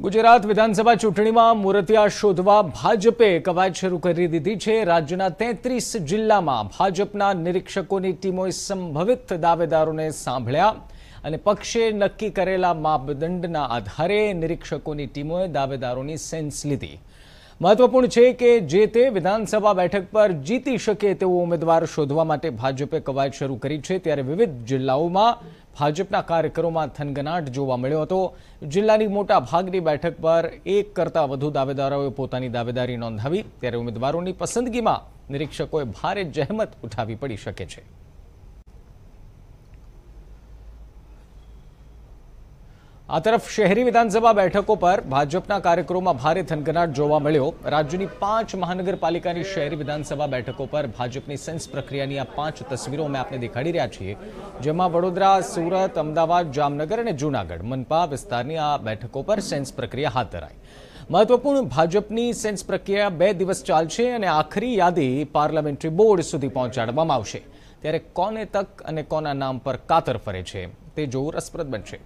ગુજરાત વિધાનસભા ચૂંટણીમાં મૂર્તિયા શોધવા ભાજપે કવાયત શરૂ કરી દીધી છે રાજ્યના તેત્રીસ જિલ્લામાં ભાજપના નિરીક્ષકોની ટીમોએ સંભવિત દાવેદારોને સાંભળ્યા અને પક્ષે નક્કી કરેલા માપદંડના આધારે નિરીક્ષકોની ટીમોએ દાવેદારોની સેન્સ લીધી મહત્વપૂર્ણ છે કે જે તે વિધાનસભા બેઠક પર જીતી શકે તેવો ઉમેદવાર શોધવા માટે ભાજપે કવાયત શરૂ કરી છે ત્યારે વિવિધ જિલ્લાઓમાં ભાજપના કાર્યકરોમાં થનગનાટ જોવા મળ્યો હતો જિલ્લાની મોટા ભાગની બેઠક પર એક કરતાં વધુ દાવેદારોએ પોતાની દાવેદારી નોંધાવી ત્યારે ઉમેદવારોની પસંદગીમાં નિરીક્ષકોએ ભારે જહેમત ઉઠાવી પડી શકે છે આ તરફ શહેરી વિધાનસભા બેઠકો પર ભાજપના કાર્યક્રમોમાં ભારે થનગનાટ જોવા મળ્યો રાજ્યની પાંચ મહાનગરપાલિકાની શહેરી વિધાનસભા બેઠકો પર ભાજપની સેન્સ પ્રક્રિયાની આ પાંચ તસવીરો અમે આપને દેખાડી રહ્યા છીએ જેમાં વડોદરા સુરત અમદાવાદ જામનગર અને જૂનાગઢ મનપા વિસ્તારની આ બેઠકો પર સેન્સ પ્રક્રિયા હાથ ધરાઈ મહત્વપૂર્ણ ભાજપની સેન્સ પ્રક્રિયા બે દિવસ ચાલશે અને આખરી યાદી પાર્લામેન્ટરી બોર્ડ સુધી પહોંચાડવામાં આવશે ત્યારે કોને તક અને કોના નામ પર કાતર ફરે છે તે જોવું રસપ્રદ બનશે